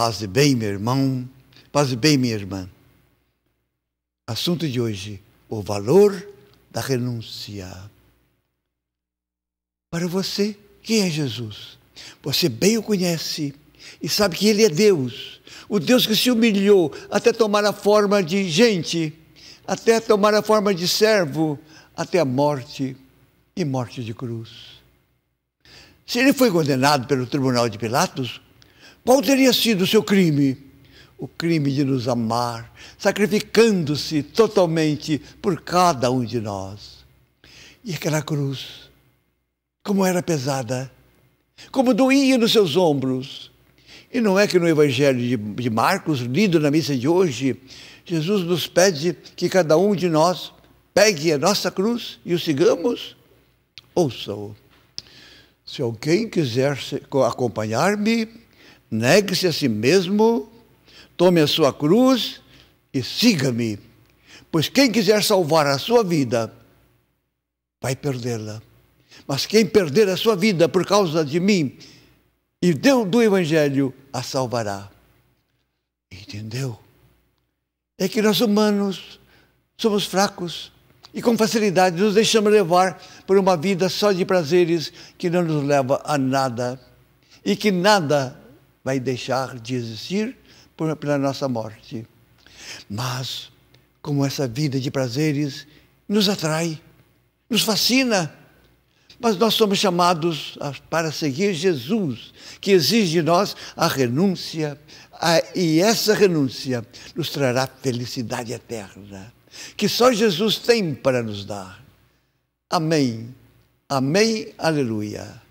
Paz e bem, meu irmão. Paz e bem, minha irmã. Assunto de hoje: o valor da renúncia. Para você, quem é Jesus? Você bem o conhece e sabe que ele é Deus, o Deus que se humilhou até tomar a forma de gente, até tomar a forma de servo, até a morte e morte de cruz. Se ele foi condenado pelo tribunal de Pilatos, qual teria sido o seu crime? O crime de nos amar, sacrificando-se totalmente por cada um de nós. E aquela cruz, como era pesada, como doía nos seus ombros. E não é que no Evangelho de Marcos, lido na missa de hoje, Jesus nos pede que cada um de nós pegue a nossa cruz e o sigamos? Ouça-o. Se alguém quiser acompanhar-me, Negue-se a si mesmo, tome a sua cruz e siga-me. Pois quem quiser salvar a sua vida, vai perdê-la. Mas quem perder a sua vida por causa de mim e do Evangelho, a salvará. Entendeu? É que nós humanos somos fracos e com facilidade nos deixamos levar por uma vida só de prazeres que não nos leva a nada e que nada vai deixar de existir por, pela nossa morte. Mas, como essa vida de prazeres nos atrai, nos fascina, mas nós somos chamados a, para seguir Jesus, que exige de nós a renúncia, a, e essa renúncia nos trará felicidade eterna, que só Jesus tem para nos dar. Amém. Amém. Aleluia.